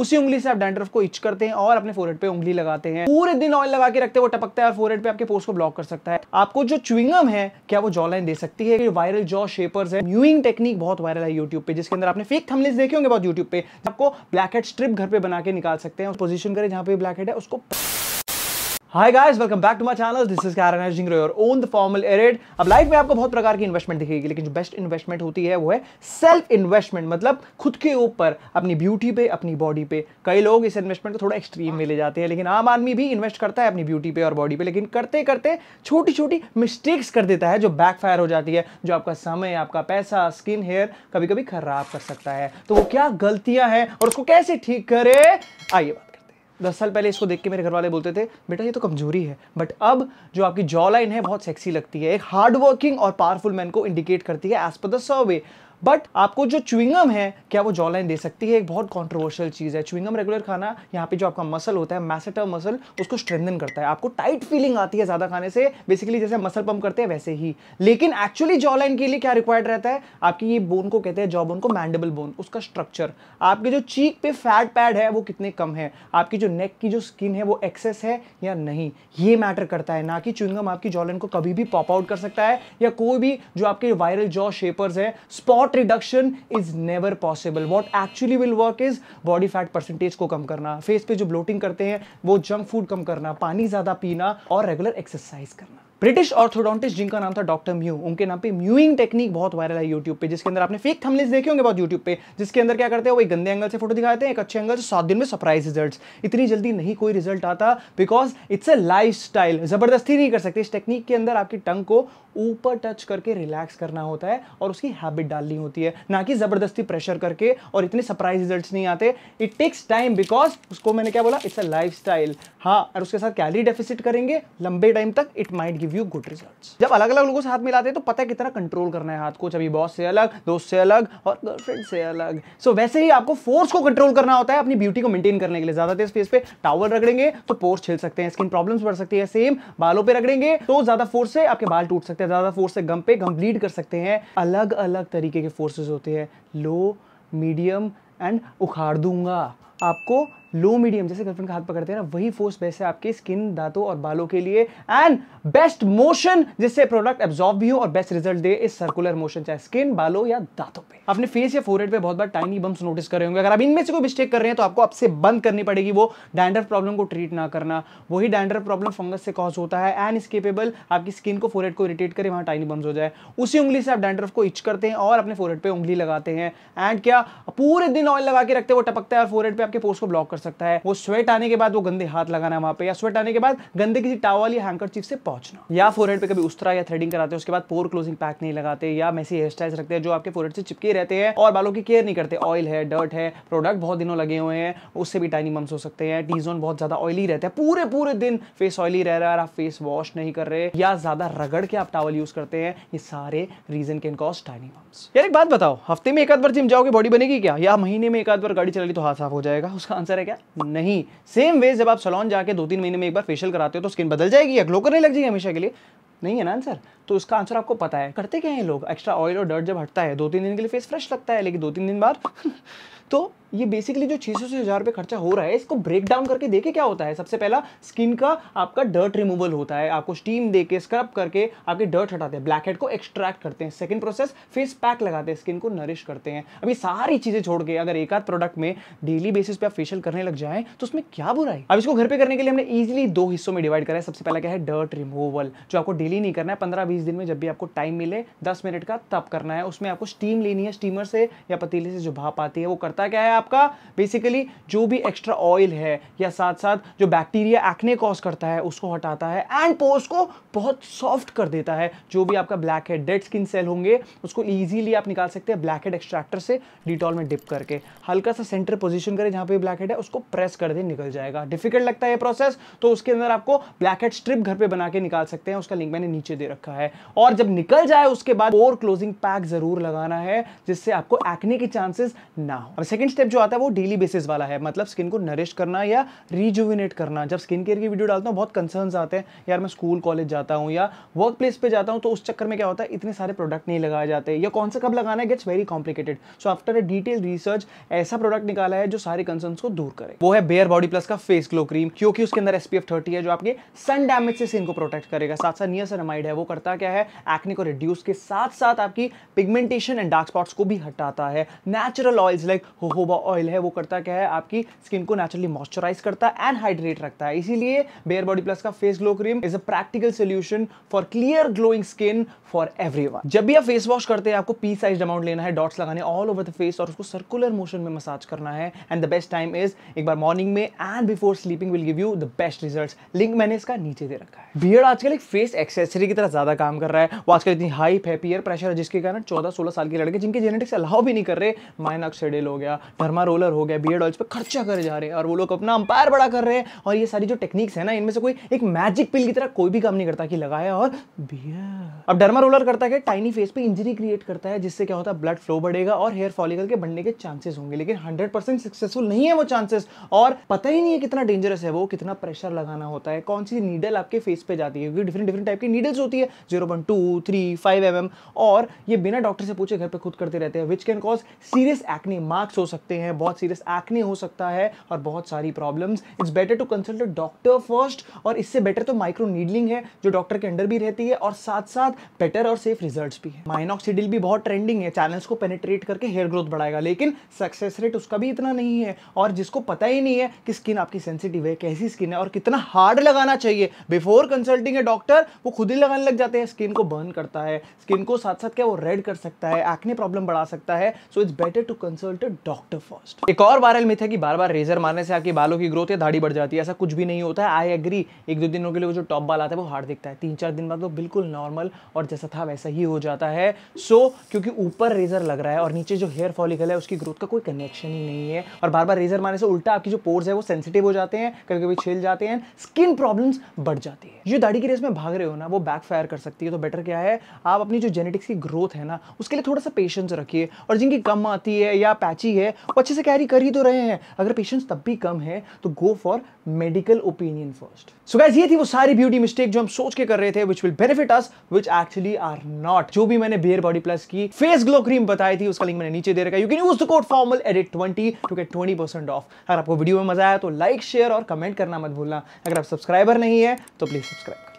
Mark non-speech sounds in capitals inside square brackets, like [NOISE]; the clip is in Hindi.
उसी उंगली से आप डेंड्रफ को इच करते हैं और अपने फोरहेड पे उंगली लगाते हैं पूरे दिन ऑयल लगा के रखते हैं वो टपकता है और फोरहेड पे आपके पोर्स को ब्लॉक कर सकता है आपको जो च्विंगम है क्या वो जॉ लाइन दे सकती है वायरल जॉ शेपर्स है म्यूइंग टेक्निक बहुत वायरल है यूट्यूब पे जिसके अंदर आपने फेक थमलेस देखे होंगे बहुत यूट्यूब पे आपको ब्लैक हेड स्ट्रिप घर पे बना के निकाल सकते हैं पोजिशन करें जहाँ पे ब्लैक हेड है उसको hi guys welcome back to my channel this is कैरनाइजिंग योर ओन द फॉर्मल एरेड अब लाइफ में आपको बहुत प्रकार की इन्वेस्टमेंट दिखेगी लेकिन जो बेस्ट इन्वेस्टमेंट होती है वो है सेल्फ इन्वेस्टमेंट मतलब खुद के ऊपर अपनी ब्यूटी पे अपनी बॉडी पे कई लोग इस इन्वेस्टमेंट को थोड़ा एक्सट्रीम में ले जाते हैं लेकिन आम आदमी भी इन्वेस्ट करता है अपनी ब्यूटी पे और बॉडी पे लेकिन करते करते छोटी छोटी मिस्टेक्स कर देता है जो बैकफायर हो जाती है जो आपका समय आपका पैसा स्किन हेयर कभी कभी खराब कर सकता है तो वो क्या गलतियाँ हैं और उसको कैसे ठीक करे आइए बात दस साल पहले इसको देख के मेरे घर वाले बोलते थे बेटा ये तो कमजोरी है बट अब जो आपकी जॉ लाइन है बहुत सेक्सी लगती है एक हार्ड वर्किंग और पावरफुल मैन को इंडिकेट करती है as per the survey but आपको जो चुविंगम है क्या वो जॉलाइन दे सकती है एक बहुत कॉन्ट्रोवर्शियल चीज़ है च्युइंगम रेगुलर खाना यहाँ पे जो आपका मसल होता है मैसेटर मसल उसको स्ट्रेंथन करता है आपको टाइट फीलिंग आती है ज़्यादा खाने से बेसिकली जैसे मसल पंप करते हैं वैसे ही लेकिन एक्चुअली जॉलाइन के लिए क्या रिक्वायर्ड रहता है आपकी ये बोन को कहते हैं जॉ बोन को मैंडेबल बोन उसका स्ट्रक्चर आपके जो चीक पे फैट पैड है वो कितने कम है आपकी जो नेक की जो स्किन है वो एक्सेस है या नहीं ये मैटर करता है ना कि च्युइंगम आपकी जॉलाइन को कभी भी पॉप आउट कर सकता है या कोई भी जो आपके वायरल जॉ शेपर्स है spot reduction is never possible what actually will work is body fat percentage को कम करना फेस पे जो ब्लोटिंग करते हैं वो जंक फूड कम करना पानी ज़्यादा पीना और रेगुलर एक्सरसाइज करना ब्रिटिश ऑर्थोडोंटिस्ट जिनका नाम था डॉक्टर म्यू उनके नाम पे म्यूइंग टेक्निक बहुत वायरल है यूट्यूब पे जिसके अंदर आपने फेक थंबनेल्स देखे होंगे बहुत यूट्यूब पे जिसके अंदर क्या करते हैं एक गंदे एंगल से फोटो दिखाते हैं एक अच्छे एंगल से सात दिन में सरप्राइज रिजल्ट्स इतनी जल्दी नहीं कोई रिजल्ट आता बिकॉज इट्स अ लाइफ ज़बरदस्ती नहीं कर सकते इस टेक्निक के अंदर आपकी टंग को ऊपर टच करके रिलैक्स करना होता है और उसकी हैबिट डालनी होती है ना कि ज़बरदस्ती प्रेशर करके और इतने सरप्राइज रिजल्ट्स नहीं आते इट टेक्स टाइम बिकॉज उसको मैंने क्या बोला इट्स अ लाइफ हाँ और उसके साथ कैलरी डेफिसिट करेंगे लंबे टाइम तक it might give you good result जब अलग अलग लोगों से हाथ मिलाते हैं तो पता है कितना कंट्रोल करना है हाथ को जब बॉस से अलग दोस्त से अलग और गर्लफ्रेंड से अलग सो so, वैसे ही आपको फोर्स को कंट्रोल करना होता है अपनी ब्यूटी को मेंटेन करने के लिए ज्यादा तेज फेस पे टावल रगड़ेंगे तो पोर्स छिल सकते हैं स्किन प्रॉब्लम्स बढ़ सकती है सेम बालों पर रगड़ेंगे तो ज्यादा फोर्स से आपके बाल टूट सकते हैं ज्यादा फोर्स से गम पे गम ब्लीड कर सकते हैं अलग अलग तरीके के फोर्सेज होते हैं लो मीडियम एंड उखाड़ दूंगा आपको लो मीडियम जैसे गर्लफ्रेंड का हाथ पकड़ते हैं ना वही फोर्स वैसे आपके स्किन दांतों और बालों के लिए एंड बेस्ट मोशन जिससे प्रोडक्ट एब्जॉर्ब भी हो और बेस्ट रिजल्ट दे इस सर्कुलर मोशन चाहे स्किन बालों या दांतों पे अपने फेस या फोरहेड पे बहुत बार टाइनी बम्स नोटिस कर रहे होंगे अगर आप इनमें से कोई मिस्टेक कर रहे हैं तो आपको अब बंद करनी पड़ेगी वो डैंडर प्रॉब्लम को ट्रीट ना करना वही डैंडर प्रॉब्लम फंगस से कॉज होता है एंड इसकेपेबल आपकी स्किन को फोरहेड को इरिटेट करे वहाँ टाइनी बम्स हो जाए उसी उंगली से आप डैंडर को इच करते हैं और अपने फोरहेड पर उंगली लगाते हैं एंड क्या पूरे दिन ऑयल लगा के रखते हैं वो टपकता है और फोरहेड पर आपके पोर्स को ब्लॉक कर सकता है वो स्वेट आने के बाद वो गंदे हाथ लगाना वहां पर या स्वेट आने के बाद गंदे किसी टावल या हैंकर से पहुंचना या फोरहेड पे कभी उस तरह या थ्रेडिंग कराते हैं उसके बाद पोर क्लोजिंग पैक नहीं लगाते या मैसी हेयर स्टाइल रखते हैं जो आपके फोरहेड से चिपके रहते हैं और बालों की केयर नहीं करते ऑयल है डर्ट है प्रोडक्ट बहुत दिनों लगे हुए हैं उससे भी टाइनी मम्स हो सकते हैं टी जोन बहुत ज्यादा ऑयली रहता है पूरे पूरे दिन फेस ऑयली रह रहा है आप फेस वॉश नहीं कर रहे या ज्यादा रगड़ के आप टावल यूज करते हैं ये सारे reason can cause tiny mums यार एक बात बताओ हफ्ते में एक आध बार जिम जाओगे बॉडी बनेगी क्या या महीने में एक आध बार गाड़ी चला तो हाथ साफ हो जाए जाएगा उसका आंसर है क्या नहीं सेम वे जब आप सलोन जाके दो तीन महीने में एक बार फेशियल कराते हो तो स्किन बदल जाएगी या ग्लो करने लग जाएगी हमेशा के लिए नहीं है ना आंसर तो उसका आंसर आपको पता है करते क्या हैं लोग एक्स्ट्रा ऑयल और डर्ट जब हटता है दो तीन दिन के लिए फेस फ्रेश लगता है लेकिन दो तीन दिन बाद [LAUGHS] तो ये बेसिकली जो छः सौ से हज़ार रुपये खर्चा हो रहा है इसको ब्रेक डाउन करके देखे क्या होता है सबसे पहला स्किन का आपका डर्ट रिमूवल होता है आपको स्टीम दे के स्क्रब करके आपके डर्ट हटाते हैं ब्लैक हेड को एक्सट्रैक्ट करते हैं सेकंड प्रोसेस फेस पैक लगाते हैं स्किन को नरिश करते हैं अभी सारी चीज़ें छोड़ के अगर एक आध प्रोडक्ट में डेली बेसिस पे आप फेशियल करने लग जाए तो उसमें क्या बुराई अब इसको घर पर करने के लिए हमने ईजिली दो हिस्सों में डिवाइड करा है सबसे पहला क्या है डर्ट रिमूवल जो आपको डेली डेली नहीं करना है पंद्रह बीस दिन में जब भी आपको टाइम मिले दस मिनट का तब करना है उसमें आपको स्टीम लेनी है स्टीमर से या पतीले से जो भाप आती है वो करता क्या है आपका बेसिकली जो भी एक्स्ट्रा ऑयल है या साथ साथ जो बैक्टीरिया एक्ने कॉज करता है उसको हटाता है एंड पोस्ट को बहुत सॉफ्ट कर देता है जो भी आपका blackhead dead skin cell होंगे उसको ईजिली आप निकाल सकते हैं ब्लैक हेड एक्सट्रैक्टर से डिटॉल में डिप करके हल्का सा सेंटर पोजिशन करें जहाँ पर ब्लैक हेड है उसको प्रेस कर दे निकल जाएगा डिफिकल्ट लगता है ये प्रोसेस तो उसके अंदर आपको ब्लैक हेड स्ट्रिप घर पर बना के निकाल सकते हैं उसका लिंक मैंने नीचे दे रखा है और जब निकल जाए उसके बाद और क्लोजिंग पैक जरूर लगाना है जिससे आपको एक्ने के चांसेस ना हो अब सेकंड स्टेप जो आता है वो डेली बेसिस वाला है मतलब स्किन को नरिश करना या रिजुविनेट करना जब स्किन केयर की वीडियो डालता हूँ बहुत कंसर्न आते हैं यार मैं स्कूल कॉलेज जाता हूँ या वर्क प्लेस पर जाता हूँ तो उस चक्कर में क्या होता है इतने सारे प्रोडक्ट नहीं लगाए जाते या कौन सा कब लगाना है gets very complicated so after a detail research ऐसा प्रोडक्ट निकाला है जो सारे कंसर्न को दूर करे वो है बेयर बॉडी प्लस का फेस ग्लो क्रीम क्योंकि उसके अंदर एसपीएफ थर्टी है जो आपके सन डैमेज से स्किन को प्रोटेक्ट करेगा साथ साथ नियर niacinamide है वो करता क्या है एक्ने को रिड्यूस के साथ साथ आपकी पिगमेंटेशन एंड डार्क स्पॉट्स को भी हटाता है natural oils like jojoba oil है वो करता क्या है आपकी स्किन को नेचुरली मॉइस्चराइज करता है एंड हाइड्रेट रखता है इसीलिए बेयर बॉडी प्लस का face glow cream is a practical solution for clear glowing skin for every जब भी आप फेस वॉश करते हैं आपको पी साइज अमाउंट लेना है डॉट्स लगाने ऑल ओवर द फेस और उसको सर्कुलर मोशन में मसाज करना है and the best time is एक बार मॉर्निंग में and before sleeping will give you the best result link मैंने इसका नीचे दे रखा है बियर्ड आजकल एक फेस एक्स एक्सेसरी की तरह ज़्यादा काम कर रहा है वो आजकल इतनी हाई है प्रेशर है जिसके कारण चौदह सोलह साल के लड़के जिनके जेनेटिक्स अलाउ भी नहीं कर रहे माइन ऑक्सीडेल हो गया भरमा रोलर हो गया बियड ऑयल्स पर खर्चा कर जा रहे हैं और वो लोग अपना अंपायर बड़ा कर रहे हैं और ये सारी जो टेक्निक्स है ना इनमें से कोई एक मैजिक पिल की तरह कोई भी काम नहीं करता कि लगाया और बियर अब डरमा रोलर करता है टाइनी फेस पे इंजरी क्रिएट करता है जिससे क्या होता है ब्लड फ्लो बढ़ेगा और हेयर फॉलिकल के बढ़ने के चांसेस होंगे लेकिन हंड्रेड परसेंट सक्सेसफुल नहीं है वो चांसेस और पता ही नहीं है कितना डेंजरस है वो कितना प्रेशर लगाना होता है कौन सी नीडल आपके फेस पे जाती है क्योंकि डिफरेंट डिफरेंट टाइप की नीडल्स होती है zero point two three five M और ये बिना डॉक्टर से पूछे घर पर खुद करते रहते हैं which can cause serious acne marks हो सकते हैं बहुत सीरियस एक्नी हो सकता है और बहुत सारी problems it's better to consult doctor first और इससे बेटर तो माइक्रो नीडलिंग है जो डॉक्टर के अंडर भी रहती है और साथ साथ बेटर और सेफ रिजल्ट भी है माइनॉक्सीडिल भी बहुत ट्रेंडिंग है चैनल्स को पेनेट्रेट करके हेयर ग्रोथ बढ़ाएगा लेकिन सक्सेस रेट उसका भी इतना नहीं है और जिसको पता ही नहीं है कि स्किन आपकी सेंसिटिव है कैसी स्किन है और कितना हार्ड लगाना चाहिए बिफोर कंसल्टिंग ए डॉक्टर वो खुद ही लगाने लग जाते हैं स्किन को बर्न करता है स्किन को साथ साथ क्या वो रेड कर सकता है एक्ने प्रॉब्लम बढ़ा सकता है so it's better to consult doctor first एक और वायरल मिथ है कि बार बार रेजर मारने से आपकी बालों की ग्रोथ या दाढ़ी बढ़ जाती है ऐसा कुछ भी नहीं होता है आई एग्री एक दो दिनों के लिए जो टॉप बाल आता है वो हार्ड दिखता है तीन चार दिन बाद वो बिल्कुल नॉर्मल और जैसा था वैसा ही हो जाता है सो क्योंकि ऊपर रेजर लग रहा है और नीचे जो हेयर फॉलिकल है उसकी ग्रोथ का कोई कनेक्शन ही नहीं है और बार बार रेजर मारने से उल्टा आपकी जो पोर्स है वो सेंसिटिव हो जाते हैं कभी कभी छिल जाते हैं स्किन प्रॉब्लम्स बढ़ जाती है जो दाढ़ी की रेस में भाग रहे हो ना ना वो बैकफायर कर सकती है तो बेटर क्या है आप अपनी जो जेनेटिक्स की ग्रोथ है ना उसके लिए थोड़ा सा पेशेंस रखिए और जिनकी कम आती है या पैची है वो अच्छे से कैरी कर ही तो रहे हैं अगर पेशेंस तब भी कम है तो go for medical opinion first so guess ये थी वो सारी ब्यूटी मिस्टेक जो हम सोच के कर रहे थे which will benefit us which actually are not जो भी मैंने बियर बॉडी प्लस की फेस ग्लो क्रीम बताई थी उसका लिंक मैंने नीचे दे रखा you can use the code formal edit twenty to get twenty percent off अगर आपको वीडियो में मजा आया तो लाइक शेयर और कमेंट करना मत भूलना अगर आप सब्सक्राइबर नहीं है तो प्लीज सब्सक्राइब